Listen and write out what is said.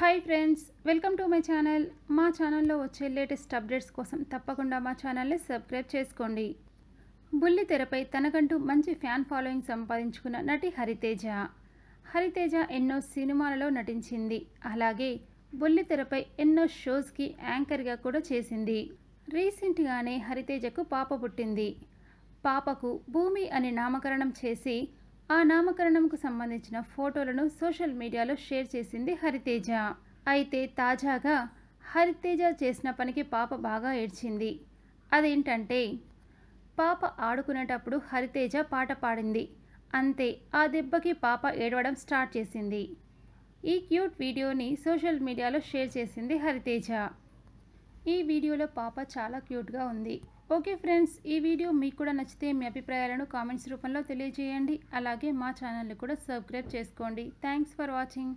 hi friends welcome to my channel మా ఛానల్లో వచ్చే లేటెస్ట్ అప్డేట్స్ కోసం తప్పకుండా మా ఛానల్ని సబ్స్క్రైబ్ చేసుకోండి బుల్లి తెరపై తనకంటూ మంచి ఫ్యాన్ ఫాలోయింగ్ సంపాదించుకున్న నటి హరితేజ హరితేజ ఎన్నో సినిమాలలో నటించింది అలాగే బుల్లి తెరపై ఎన్నో షోస్కి యాంకర్గా కూడా చేసింది రీసెంట్గానే హరితేజకు పాప పుట్టింది పాపకు భూమి అని నామకరణం చేసి ఆ నామకరణంకు సంబంధించిన ఫోటోలను సోషల్ మీడియాలో షేర్ చేసింది హరితేజ అయితే తాజాగా హరితేజ చేసిన పనికి పాప బాగా ఏడ్చింది అదేంటంటే పాప ఆడుకునేటప్పుడు హరితేజ పాట పాడింది అంతే ఆ దెబ్బకి పాప ఏడవడం స్టార్ట్ చేసింది ఈ క్యూట్ వీడియోని సోషల్ మీడియాలో షేర్ చేసింది హరితేజ ఈ వీడియోలో పాప చాలా క్యూట్గా ఉంది ఓకే ఫ్రెండ్స్ ఈ వీడియో మీకు కూడా నచ్చితే మీ అభిప్రాయాలను కామెంట్స్ రూపంలో తెలియజేయండి అలాగే మా ఛానల్ని కూడా సబ్స్క్రైబ్ చేసుకోండి థ్యాంక్స్ ఫర్ వాచింగ్